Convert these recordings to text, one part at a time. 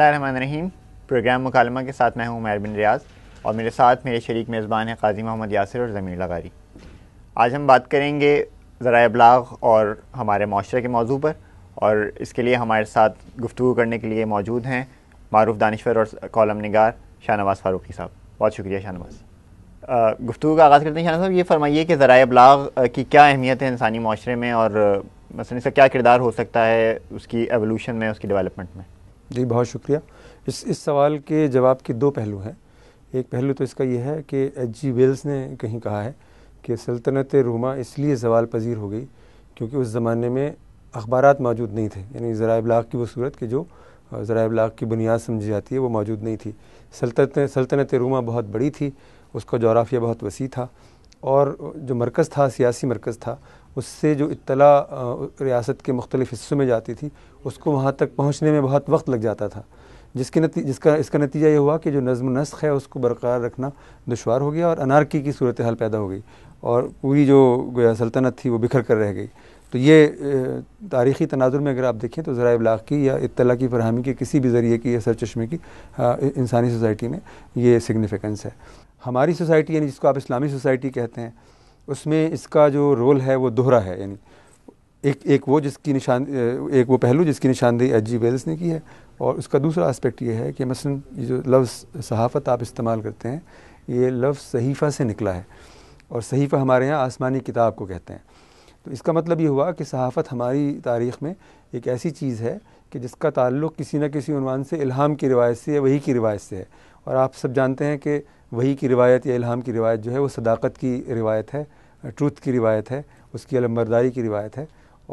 बसमीम प्रोग्राम मकालमा के साथ मैं हूं उमैर बिन रियाज और मेरे साथ मेरे शरीक मेज़बान हैं काजी मोहम्मद यासिर और ज़मीर लगारी आज हम बात करेंगे ज़रा अबलाग और हमारे माशरे के मौजू पर और इसके लिए हमारे साथ गुफ्तु करने के लिए मौजूद हैं मारूफ दानश्वर और कॉलम नगार शाहनवाज फ़ारूकी साहब बहुत शुक्रिया शाहनवाज गुफ्तु का आगाज़ करते हैं शाहनवाज साहब ये फरमाइए कि ज़रा अबलाग की क्या अहमियत है इंसानी माशरे में और मसलन इसका क्या किरदार हो सकता है उसकी एवोल्यूशन में उसकी डेवलपमेंट में जी बहुत शुक्रिया इस इस सवाल के जवाब के दो पहलू हैं एक पहलू तो इसका यह है कि एच जी वेल्स ने कहीं कहा है कि सल्तनत रोमा इसलिए जवाल पजीर हो गई क्योंकि उस ज़माने में अखबार मौजूद नहीं थे यानी ज़रा इबलाग की वो सूरत कि जो ज़रा इबलाग की बुनियाद समझी जाती है वो मौजूद नहीं थी सल्तनत सल्तनत रोमा बहुत बड़ी थी उसका जोराफिया बहुत वसी था और जो मरकज़ था सियासी मरकज़ था उससे जो इतला रियासत के मुख्तलिफ़ हिस्सों में जाती थी उसको वहाँ तक पहुँचने में बहुत वक्त लग जाता था जिसके नती जिसका इसका नतीजा ये हुआ कि जो नज़म नस्क है उसको बरकरार रखना दुशवार हो गया और अनारकी की सूरत हाल पैदा हो गई और पूरी जो गोया सल्तनत थी वो बिखर कर रह गई तो ये तारीख़ी तनाजुर में अगर आप देखें तो ज़रा इबलाग की या इतला की फरहमी के किसी भी ज़रिए की या चश्मे की इंसानी सोसाइटी में ये सिग्निफिकेंस है हमारी सोसाइटी यानी जिसको आप इस्लामी सोसाइटी कहते हैं उसमें इसका जो रोल है वो दोहरा है यानी एक एक वो जिसकी निशान एक वो पहलू जिसकी निशानदेही एच जी वेल्स ने की है और उसका दूसरा एस्पेक्ट ये है कि मसलन ये जो लफ्ज़ सहाफ़त आप इस्तेमाल करते हैं ये लफ्ज़ सहीफ़ा से निकला है और सहीफ़ा हमारे यहाँ आसमानी किताब को कहते हैं तो इसका मतलब ये हुआ कि सहाफ़त हमारी तारीख़ में एक ऐसी चीज़ है कि जिसका ताल्लुक़ किसी न किसी उनवान से इल्हाम की रिवायत से या वही की रिवायत से है और आप सब जानते हैं कि वही की रिवायत या इल्हाम की रिवायत जो है वो सदाकत की रिवायत है ट्रूथ की रिवायत है उसकी अलमबरदारी की रिवायत है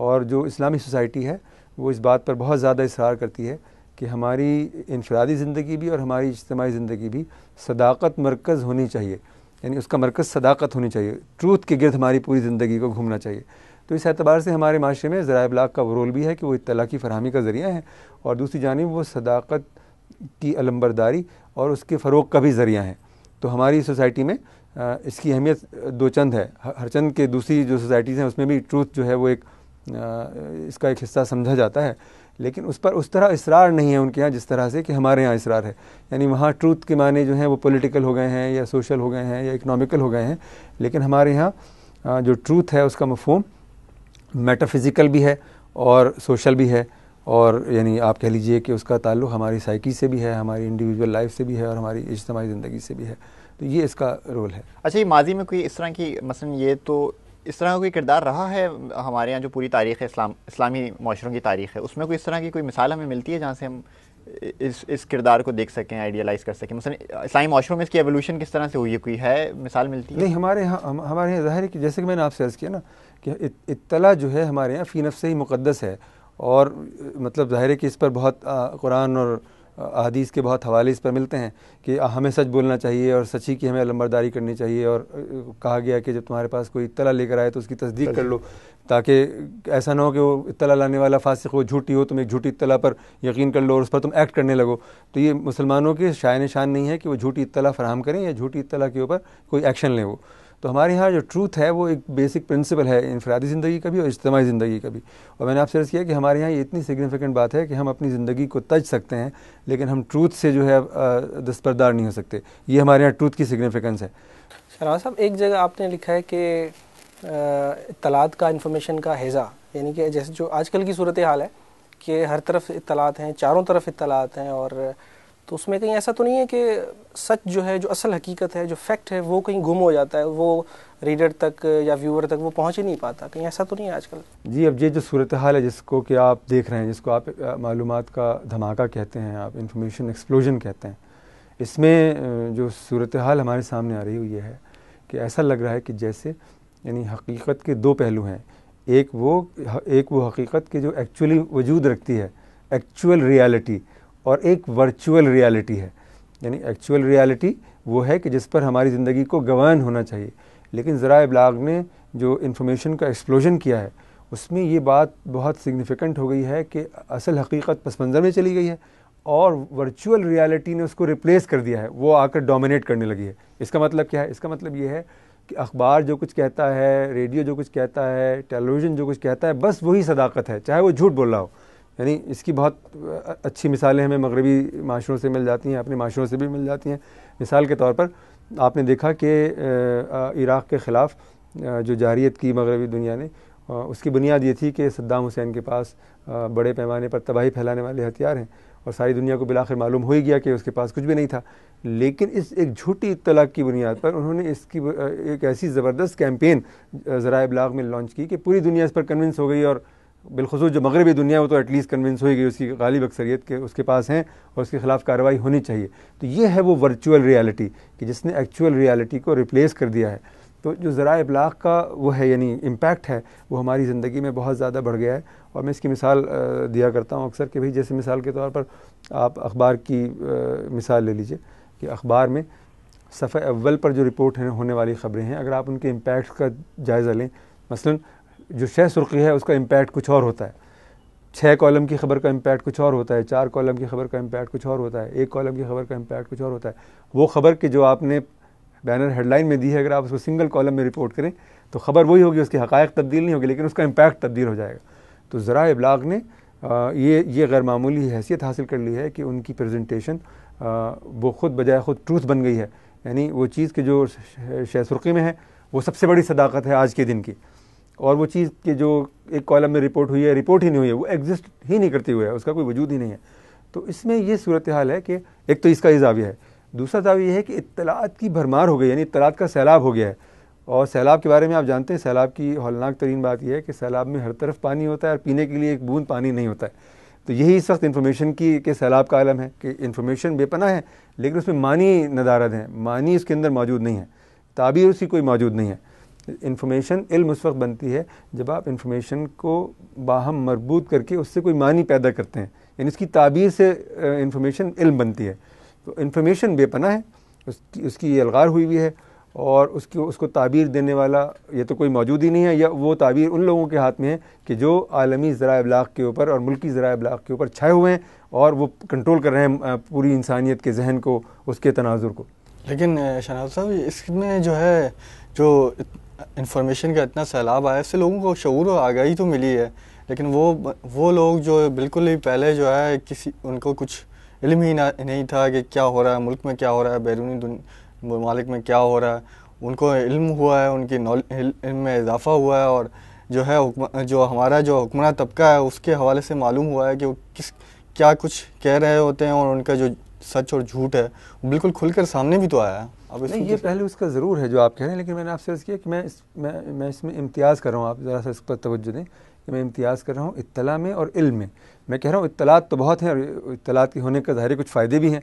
और जो इस्लामी सोसाइटी है वो इस बात पर बहुत ज़्यादा इसरार करती है कि हमारी इनफरादी ज़िंदगी भी और हमारी इज्तमी ज़िंदगी भी सदाकत मरकज़ होनी चाहिए यानी उसका मरकज़ सदाकत होनी चाहिए ट्रूथ के गिरद हमारी पूरी ज़िंदगी को घूमना चाहिए तो इस एतबार से हमारे माशरे में ज़रा अबलाग का वो रोल भी है कि वो इतला की फरहमी का ज़रिया है और दूसरी जानब वो सदाकत की अलम्बरदारी और उसके फ़रोग का भी ज़रिया है तो हमारी सोसाइटी में इसकी अहमियत दो चंद है हर चंद के दूसरी जो सोसाइटीज़ हैं उसमें भी ट्रूथ जो है वो एक इसका एक हिस्सा समझा जाता है लेकिन उस पर उस तरह इसरार नहीं है उनके यहाँ जिस तरह से कि हमारे यहाँ इसरार है यानी वहाँ ट्रूथ के माने जो हैं वो पॉलिटिकल हो गए हैं या सोशल हो गए हैं या इकनॉमिकल हो गए हैं लेकिन हमारे यहाँ जो ट्रूथ है उसका मफहम मेटाफिज़िकल भी है और सोशल भी है और यानी आप कह लीजिए कि उसका ताल्लुक हमारी साइकी से भी है हमारी इंडिविजुअल लाइफ से भी है और हमारी इज्तमी ज़िंदगी से भी है तो ये इसका रोल है अच्छा ये माजी में कोई इस तरह की मसलन ये तो इस तरह का कोई किरदार रहा है हमारे यहाँ जो पूरी तारीख़ है इस्लाम इस्लामी माशरों की तारीख़ है उसमें कोई इस तरह की कोई मिसाल हमें मिलती है जहाँ से हम इस इस किरदार को देख सकें आइडियलाइज कर सकें मसलन इस्लामी माशरों में इसकी एवोल्यूशन किस तरह से हुई है कोई है मिसाल मिलती है नहीं हमारे यहाँ हमारे यहाँ ज़ाहिर है कि जैसे कि मैंने आपसे अर्ज़ किया ना कि इतला जो है हमारे यहाँ फ़ी से ही मुकदस है और मतलब ज़ाहिर है कि इस पर बहुत कुरान और अदीस के बहुत हवाले इस पर मिलते हैं कि हमें सच बोलना चाहिए और सच ही की हमें लम्बरदारी करनी चाहिए और कहा गया कि जब तुम्हारे पास कोई इतला लेकर आए तो उसकी तस्दीक कर लो ताकि ऐसा ना हो कि वो इतला लाने वाला फासिक हो झूठी हो तुम एक झूठी इतला पर यकीन कर लो और उस पर तुम एक्ट करने लगो तो ये मुसलमानों के शायन शान नहीं है कि वो झूठी इतला फराम करें या झूठी इतला के ऊपर कोई एक्शन लें वो तो हमारे यहाँ जो ट्रूथ है वो एक बेसिक प्रिंसिपल है इनफरादी ज़िंदगी का भी और इज्तमी ज़िंदगी का भी और मैंने आपसे अर्ज़ किया कि हमारे यहाँ ये इतनी सिग्निफिकेंट बात है कि हम अपनी ज़िंदगी को तज सकते हैं लेकिन हम ट्रूथ से जो है दस्तरदार नहीं हो सकते ये हमारे यहाँ ट्रूथ की सिग्निफिकेंस है शराज साहब एक जगह आपने लिखा है कि इतलात का इंफॉर्मेशन का हेज़ा यानी कि जैसे जो आजकल की सूरत हाल है कि हर तरफ इतलात हैं चारों तरफ इतलात हैं और तो उसमें कहीं ऐसा तो नहीं है कि सच जो है जो असल हकीकत है जो फैक्ट है वो कहीं गुम हो जाता है वो रीडर तक या व्यूअर तक वो पहुंच ही नहीं पाता कहीं ऐसा तो नहीं है आजकल जी अब ये जो सूरत हाल है जिसको कि आप देख रहे हैं जिसको आप मालूम का धमाका कहते हैं आप इंफॉर्मेशन एक्सप्लोजन कहते हैं इसमें जो सूरत हाल हमारे सामने आ रही हुई है कि ऐसा लग रहा है कि जैसे यानी हकीकत के दो पहलू हैं एक वो एक वो हकीकत के जो एक्चुअली वजूद रखती है एक्चुअल रियलिटी और एक वर्चुअल रियलिटी है यानी एक्चुअल रियलिटी वो है कि जिस पर हमारी ज़िंदगी को गवान होना चाहिए लेकिन ज़रा इबलाग ने जो इन्फॉर्मेशन का एक्सप्लोजन किया है उसमें ये बात बहुत सिग्निफिकेंट हो गई है कि असल हकीकत पस मंज़र में चली गई है और वर्चुअल रियलिटी ने उसको रिप्लेस कर दिया है वो आकर डोमिनेट करने लगी है इसका मतलब क्या है इसका मतलब ये है कि अखबार जो कुछ कहता है रेडियो जो कुछ कहता है टेलीविज़न जो कुछ कहता है बस वही सदाकत है चाहे वो झूठ बोल रहा हो यानी इसकी बहुत अच्छी मिसालें हमें मगरबी माशरों से मिल जाती हैं अपने माशरों से भी मिल जाती हैं मिसाल के तौर पर आपने देखा कि इराक़ के ख़िलाफ़ जो जारियत की मगरबी दुनिया ने उसकी बुनियाद ये थी कि सद्दाम हुसैन के पास बड़े पैमाने पर तबाही फैलाने वाले हथियार हैं और सारी दुनिया को बिलाखिर मालूम हो ही गया कि उसके पास कुछ भी नहीं था लेकिन इस एक झूठी इतलाक़ की बुनियाद पर उन्होंने इसकी एक ऐसी ज़बरदस्त कैंपेन ज़रा अबलाग में लॉन्च की कि पूरी दुनिया इस पर कन्विंस हो गई और बिलखसूस जो मगरबी दुनिया है वो तो एटलीस्ट कन्विंस हुई गई उसकी गालिब अक्सरियत के उसके पास हैं और उसके ख़िलाफ़ कार्रवाई होनी चाहिए तो ये है वो वर्चुअल रियलिटी कि जिसने एक्चुअल रियलिटी को रिप्लेस कर दिया है तो जो ज़रा इबलाग का वो है यानी इम्पैक्ट है वो हमारी ज़िंदगी में बहुत ज़्यादा बढ़ गया है और मैं इसकी मिसाल दिया करता हूँ अक्सर कि भाई जैसे मिसाल के तौर पर आप अखबार की मिसाल ले लीजिए कि अखबार में सफ़े अव्वल पर जो रिपोर्ट होने वाली ख़बरें हैं अगर आप उनके इम्पैक्ट का जायज़ा लें मसलन जो छः सुर्खी है उसका इम्पैक्ट कुछ और होता है छः कॉलम की खबर का इम्पैक्ट कुछ और होता है चार कॉलम की खबर का इम्पैक्ट कुछ और होता है एक कॉलम की खबर का इम्पैक्ट कुछ और होता है वो खबर की जो आपने बैनर हेडलाइन में दी है अगर आप उसको सिंगल कॉलम में रिपोर्ट करें तो खबर वही होगी उसकी हकायक तब्दील नहीं होगी लेकिन उसका इम्पैक्ट तब्दील हो जाएगा तो ज़रा इबलाग ने ये ये गैरमूली हैसियत हासिल कर ली है कि उनकी प्रजेंटेशन वो ख़ुद बजाय ख़ुद ट्रूथ बन गई है यानी वो चीज़ के जो शह सुर्खी में है वो सबसे बड़ी सदाकत है आज के दिन की और वो चीज़ के जो एक कॉलम में रिपोर्ट हुई है रिपोर्ट ही नहीं हुई है वो एग्जिस्ट ही नहीं करती हुई है उसका कोई वजूद ही नहीं है तो इसमें ये सूरत हाल है कि एक तो इसका इजाविया है दूसरा दावा यह है कि इतलात की भरमार हो गई यानी इतलात का सैलाब हो गया है और सैलाब के बारे में आप जानते हैं सैलाब की हौलनाक तरीन बात यह है कि सैलाब में हर तरफ पानी होता है और पीने के लिए एक बूंद पानी नहीं होता है तो यही इस वक्त इन्फॉर्मेशन की के सैलाब का आलम है कि इन्फॉर्मेशन बेपना है लेकिन उसमें मानी नदारद हैं मानी उसके अंदर मौजूद नहीं है ताबीर उसकी कोई मौजूद नहीं है इन्फॉर्मेशन इल्म उस वक्त बनती है जब आप इन्फॉर्मेशन को बाहम मरबूत करके उससे कोई मानी पैदा करते हैं यानी उसकी ताबीर से इन्फॉर्मेशन इल्म बनती है तो इन्फॉर्मेशन बेपना है उसकी उसकी ये अलगार हुई हुई है और उसकी उसको ताबीर देने वाला ये तो कोई मौजूद ही नहीं है या वो ताबीर उन लोगों के हाथ में है कि जो आलमी ज़रा अबलाग के ऊपर और मुल्की ज़रा अबलाग के ऊपर छाए हुए हैं और वो कंट्रोल कर रहे हैं पूरी इंसानियत के जहन को उसके तनाजुर को लेकिन शनाज साहब इसमें जो है जो इन्फॉर्मेशन का इतना सैलाब आया इससे लोगों को शूर और आगाही तो मिली है लेकिन वो वो लोग जो बिल्कुल ही पहले जो है किसी उनको कुछ इलम ही ना नहीं था कि क्या हो रहा है मुल्क में क्या हो रहा है बैरूनी ममालिक में क्या हो रहा है उनको इल्म हुआ है उनकी इल्म में इजाफ़ा हुआ है और जो है जो हमारा जो हुक्मरान तबका है उसके हवाले से मालूम हुआ है कि वो किस क्या कुछ कह रहे होते हैं और उनका जो सच और झूठ है बिल्कुल खुलकर सामने भी तो आया है अब नहीं ये पहले उसका ज़रूर है जो आप कह रहे हैं लेकिन मैंने आपसे अर्ज़ किया कि मैं इस मैं मैं इसमें इम्तियाज़ कर रहा हूँ आप ज़रा सा इस पर तोज्जो दें कि मैं इम्तियाज़ कर रहा हूँ इतला में और इल्म में मैं कह रहा हूँ इतलात तो बहुत हैं और इतलात के होने का ज़ाहिर कुछ फ़ायदे भी हैं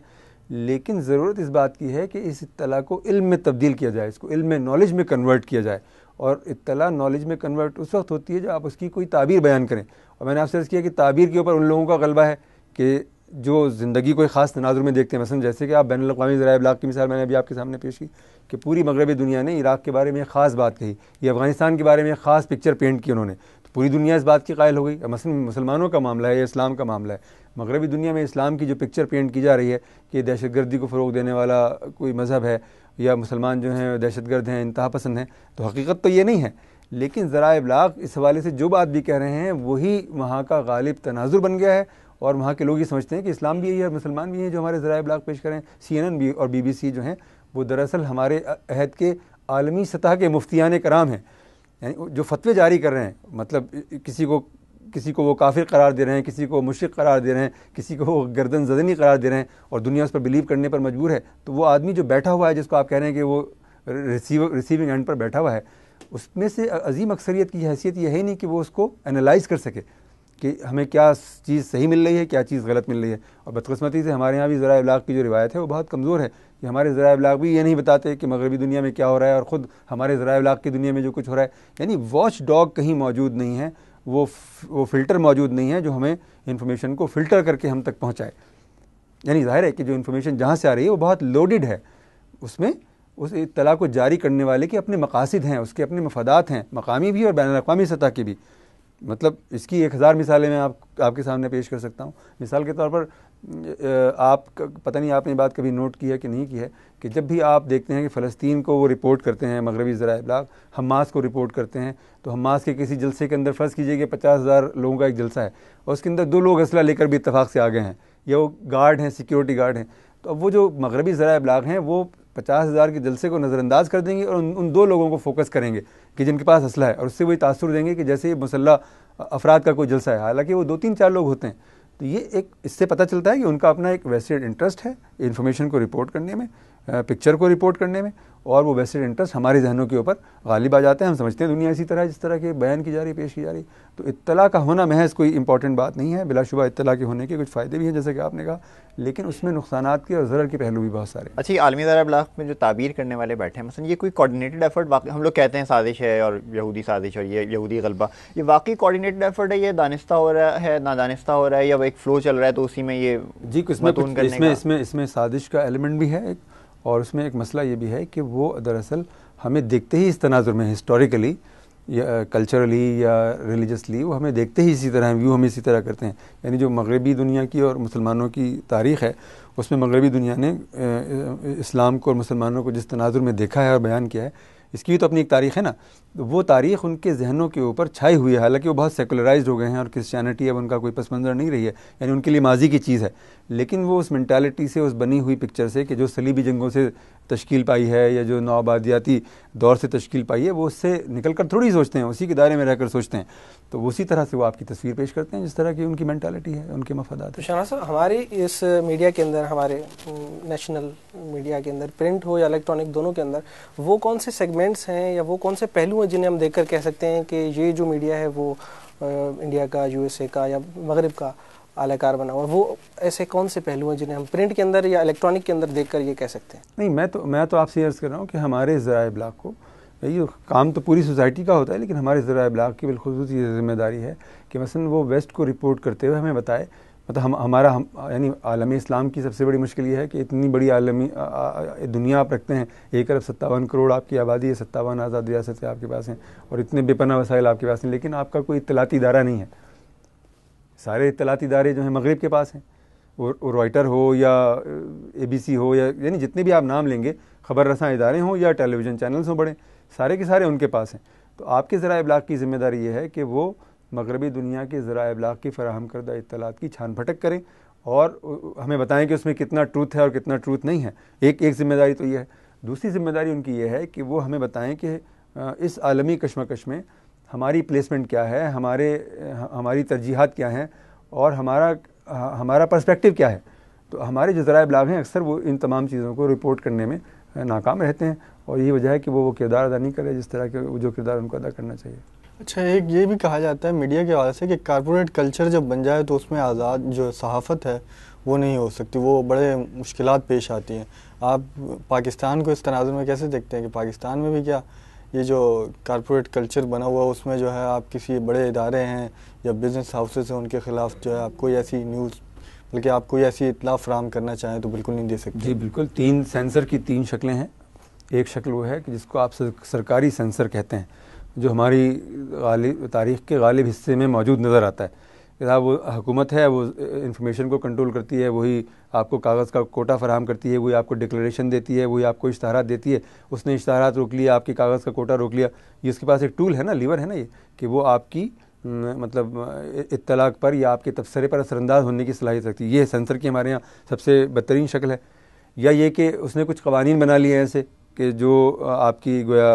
लेकिन ज़रूरत इस बात की है कि इस इतला को इल्म में तब्दील किया जाए इसको इल्म में नॉलेज में कन्वर्ट किया जाए और इतला नॉलेज में कन्वर्ट उस वक्त होती है जब आप उसकी कोई ताबीर बयान करें और मैंने आपसे अर्ज़ किया कि ताबीर के ऊपर उन लोगों का गलबा है कि जो ज़िंदगी को एक ख़ास तनाजुर में देखते हैं मसलन जैसे कि आप बैन अवी ज़रा अबलाक की मिसाल मैंने अभी आपके सामने पेश की कि पूरी मगरबी दुनिया ने इराक़ के बारे में एक ख़ास बात कही या अफ़गानिस्तान के बारे में एक ख़ास पिक्चर पेंट की उन्होंने तो पूरी दुनिया इस बात की कायल हो गई मसलन मुसलमानों का मामला है या इस्लाम का मामला है मगरबी दुनिया में इस्लाम की जो पिक्चर पेंट की जा रही है कि दहशत गर्दी को फ़रोग देने वाला कोई मज़हब है या मुसलमान जो हैं दहशत गर्द हैं इंतहा पसंद हैं तो हकीकत तो ये नहीं है लेकिन ज़रा अबलाक इस हवाले से जो बात भी कह रहे हैं वही वहाँ का गालिब तनाजुर बन गया है और वहाँ के लोग ये समझते हैं कि इस्लाम भी यही है मुसलमान भी हैं जो हमारे ज़रा ब्लाग पेश करें सी एन भी और बी बी सी जो हैं वो दरअसल हमारे अहद के आलमी सतह के मुफ्तियान कराम हैं यानी जो फतवे जारी कर रहे हैं मतलब किसी को किसी को वो काफिर करार दे रहे हैं किसी को मुश्क करार दे रहे हैं किसी को वो गर्दन जदनी करार दे रहे हैं और दुनिया उस पर बिलीव करने पर मजबूर है तो वो आदमी जो बैठा हुआ है जिसको आप कह रहे हैं कि वो रिसीव रिसीविंग एंड पर बैठा हुआ है उसमें से अजीम अक्सरियत की हैसियत यह है नहीं कि वो उसको एनालाइज कर सके कि हमें क्या चीज़ सही मिल रही है क्या चीज़ गलत मिल रही है और बदकस्मती से हमारे यहाँ भी ज़रा अबलाग की जो रिवायत है वो बहुत कमज़ोर है कि हमारे ज़रा अबलाग भी ये नहीं बताते कि मगरबी दुनिया में क्या हो रहा है और ख़ुद हमारे ज़रा अबलाग की दुनिया में जो कुछ हो रहा है यानी वॉच डॉग कहीं मौजूद नहीं है वो वो फ़िल्टर मौजूद नहीं है जो हमें इन्फॉर्मेशन को फ़िल्टर करके हम तक पहुँचाए यानी जाहिर है कि जो इन्फॉर्मेशन जहाँ से आ रही है वो बहुत लोडेड है उसमें उस इतला को जारी करने वाले के अपने मकासद हैं उसके अपने मफादात हैं मकामी भी और बैन अवी सतह के भी मतलब इसकी एक हज़ार मिसालें मैं आप आपके सामने पेश कर सकता हूँ मिसाल के तौर पर आप पता नहीं आपने बात कभी नोट की है कि नहीं की है कि जब भी आप देखते हैं कि फ़लस्तीन को वो रिपोर्ट करते हैं मगरबी ज़रा अबलाग हमास को रिपोर्ट करते हैं तो हमास के किसी जलसे के अंदर फ़र्ज़ कीजिए कि पचास हज़ार लोगों का एक जलसा है और उसके अंदर दो लोग असला लेकर भी इतफाक़ से आ गए हैं या वो गार्ड हैं सिक्योरिटी गार्ड हैं तो अब वो जो मगरबी ज़रा अबलाग हैं वो पचास हज़ार के जलसे को नज़रअंदाज कर देंगे और उन, उन दो लोगों को फोकस करेंगे कि जिनके पास असला है और उससे वही तासर देंगे कि जैसे ये मुसल्ला अफराद का कोई जलसा है हालांकि वो दो तीन चार लोग होते हैं तो ये एक इससे पता चलता है कि उनका अपना एक वैसे इंटरेस्ट है इन्फॉर्मेशन को रिपोर्ट करने में पिक्चर को रिपोर्ट करने में और वो वेस्टेड इंटरेस्ट हमारे जहनों के ऊपर गालिब आ जाते हैं हम समझते हैं दुनिया इसी तरह जिस तरह के बयान की जा रही है पेश की जा रही तो इतला का होना महज कोई इंपॉर्टेंट बात नहीं है बिलाशुबा इतला के होने के कुछ फ़ायदे भी हैं जैसे कि आपने कहा लेकिन उसमें नुकसान के और ज़र के पहलू भी बहुत सारे अच्छा आलमी दर अबलाक में जो ताबीर करने वाले बैठे हैं मसलन ये कोई कोऑर्डिनेटेड एफर्ट वाकई हम लोग कहते हैं साजिश है और यहूदी साजिश और ये यहूदी गलबा ये वाकई कोऑर्डिनेटेड एफर्ट है ये दानिस्ता हो रहा है ना दानिस्ता हो रहा है या एक फ्लो चल रहा है तो उसी में ये जी किस्मत इसमें इसमें इसमें साजिश का एलिमेंट भी है एक और उसमें एक मसला ये भी है कि वो दरअसल हमें देखते ही इस तनाजुर में हिस्टोरिकली या कल्चरली या रिलीजसली वो हमें देखते ही इसी तरह व्यू हम इसी तरह करते हैं यानी जो मगरबी दुनिया की और मुसलमानों की तारीख़ है उसमें मगरबी दुनिया ने इस्लाम को और मुसलमानों को जिस तनाजुर में देखा है और बयान किया है इसकी तो अपनी एक तारीख़ है ना तो वो तारीख़ उनके जहनों के ऊपर छाई हुई है हालांकि वो बहुत सेकुलराइज हो गए हैं और क्रिश्चियनिटी अब उनका कोई पस मंज़र नहीं रही है यानी उनके लिए माजी की चीज़ है लेकिन वो उस मैंटालिटी से उस बनी हुई पिक्चर से कि जो सलीबी जंगों से तश्कील पाई है या जो नौआबादियाती दौर से तश्कील पाई है वो उससे निकल कर थोड़ी सोचते हैं उसी के दायरे में रहकर सोचते हैं तो उसी तरह से वो आपकी तस्वीर पेश करते हैं जिस तरह की उनकी मैंटालिटी है उनके मफादात तो शाना साहब हमारे इस मीडिया के अंदर हमारे नेशनल मीडिया के अंदर प्रिंट हो या इलेक्ट्रॉनिक दोनों के अंदर वो कौन से सेगमेंट्स हैं या वो कौन से पहलू हैं जिन्हें हम देख कह सकते हैं कि ये जो मीडिया है वो इंडिया का यू का या मगरब का आलाकार बना हुआ वो ऐसे कौन से पहलू हैं जिन्हें हम प्रिंट के अंदर या इलेक्ट्रॉनिक के अंदर देख कर ये कह सकते हैं नहीं मैं तो मैं तो आपसे अर्ज़ कर रहा हूँ कि हमारे ज़रा ब्लाक को ये काम तो पूरी सोसाइटी का होता है लेकिन हमारे ज़रा अबलाक की बिलखसूस ये जिम्मेदारी है कि मसन वो वेस्ट को रिपोर्ट करते हुए हमें बताए मतलब हम हमारा हम यानी आलम इस्लाम की सबसे बड़ी मुश्किल ये है कि इतनी बड़ी आलमी आ, आ, दुनिया आप रखते हैं एक अरब सत्तावन करोड़ आपकी आबादी है सत्तावन आज़ाद रियासतें आपके पास हैं और इतने बेपना वसाइल आपके पास हैं लेकिन आपका कोई इतलाती इदारा नहीं है सारे इतलाती इदारे जो हैं मगरब के पास हैं वो रॉयटर हो या ए बी सी हो यानी जितने भी आप नाम लेंगे खबर रसा इदारे हों या टेलीविज़न चैनल्स हों बड़े सारे के सारे उनके पास हैं तो आपके ज़रा अबलाग की ज़िम्मेदारी ये है कि वो मगरबी दुनिया के ज़रा इबलाग की फराहम करदा इतलात की छान भटक करें और हमें बताएं कि उसमें कितना ट्रूथ है और कितना ट्रूथ नहीं है एक एक ज़िम्मेदारी तो ये है दूसरी ज़िम्मेदारी उनकी ये है कि वो हमें बताएं कि इस आलमी कश्मकश में हमारी प्लेसमेंट क्या है हमारे हमारी तरजीहत क्या हैं और हमारा हमारा पर्सपेक्टिव क्या है तो हमारे जो ज़रा अबलाग हैं अक्सर वो इन तमाम चीज़ों को रिपोर्ट करने में नाकाम रहते हैं और यही वजह है कि वो वो किरदार अदा नहीं करे जिस तरह के जो किरदार उनको अदा करना चाहिए अच्छा एक ये भी कहा जाता है मीडिया के हवाले से कि कारपोरेट कल्चर जब बन जाए तो उसमें आज़ाद जो सहाफ़त है वो नहीं हो सकती वो बड़े मुश्किल पेश आती हैं आप पाकिस्तान को इस तनाज में कैसे देखते हैं कि पाकिस्तान में भी क्या ये जो कारपोरेट कल्चर बना हुआ है उसमें जो है आप किसी बड़े इदारे हैं या बिज़नेस हाउसेस हैं उनके ख़िलाफ़ जो है आप कोई ऐसी न्यूज़ बल्कि आप कोई ऐसी इतला फ्राहम करना चाहें तो बिल्कुल नहीं दे सकते जी बिल्कुल तीन सेंसर की तीन शक्लें हैं एक शक्ल वो है कि जिसको आप सरकारी सेंसर कहते हैं जो हमारी गालिब तारीख के गालिब हिस्से में मौजूद नज़र आता है जहाँ वो हकूमत है वो इन्फॉर्मेशन को कंट्रोल करती है वही आपको कागज़ का कोटा फराम करती है वही आपको डिक्लेरेशन देती है वही आपको इश्तहारात देती है उसने इश्तहार रोक लिया आपके कागज़ का कोटा रोक लिया ये उसके पास एक टूल है ना लीवर है ना ये कि वो आपकी मतलब इतलाक पर या आपके तबसरे पर असरानंदाज होने की सलाहियत रखती है ये सेंसर की हमारे यहाँ सबसे बदतरीन शक्ल है या ये कि उसने कुछ कवानीन बना लिए हैं ऐसे कि जो आपकी गोया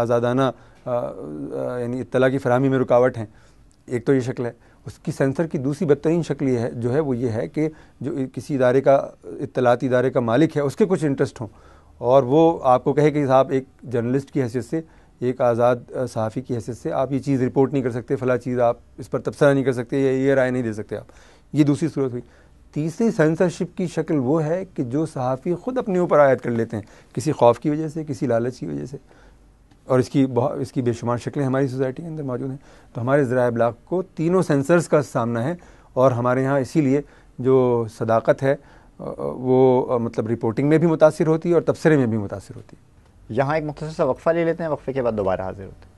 आज़ादाना यानी इतला की फरहमी में रुकावट हैं एक तो ये शक्ल है उसकी सेंसर की दूसरी बदतरीन शक्ल ये है जो है वो ये है कि जो किसी इदारे का इतलाती इदारे का मालिक है उसके कुछ इंटरेस्ट हों और वो आपको कहे कि साहब एक जर्नलिस्ट की हैसियत से एक आज़ाद सहाफ़ी की हैसियत से आप ये चीज़ रिपोर्ट नहीं कर सकते फ़ला चीज़ आप इस पर तबसरा नहीं कर सकते या ये राय नहीं दे सकते आप ये दूसरी सूरत हुई तीसरी सेंसरशिप की शक्ल वो है कि जो सहाफ़ी ख़ुद अपने ऊपर आयद कर लेते हैं किसी खौफ की वजह से किसी लालच की वजह से और इसकी बहुत इसकी बेशुमार शक्लें हमारी सोसाइटी के अंदर मौजूद हैं तो हमारे ज़रा अबलाग को तीनों सेंसर्स का सामना है और हमारे यहाँ इसीलिए जो सदाकत है वो मतलब रिपोर्टिंग में भी मुतासर होती है और तबसरे में भी मुतासर होती है यहाँ एक मुख्तर सा वक्फ़ा ले लेते हैं वक्फ़े के बाद दोबारा हाजिर होते हैं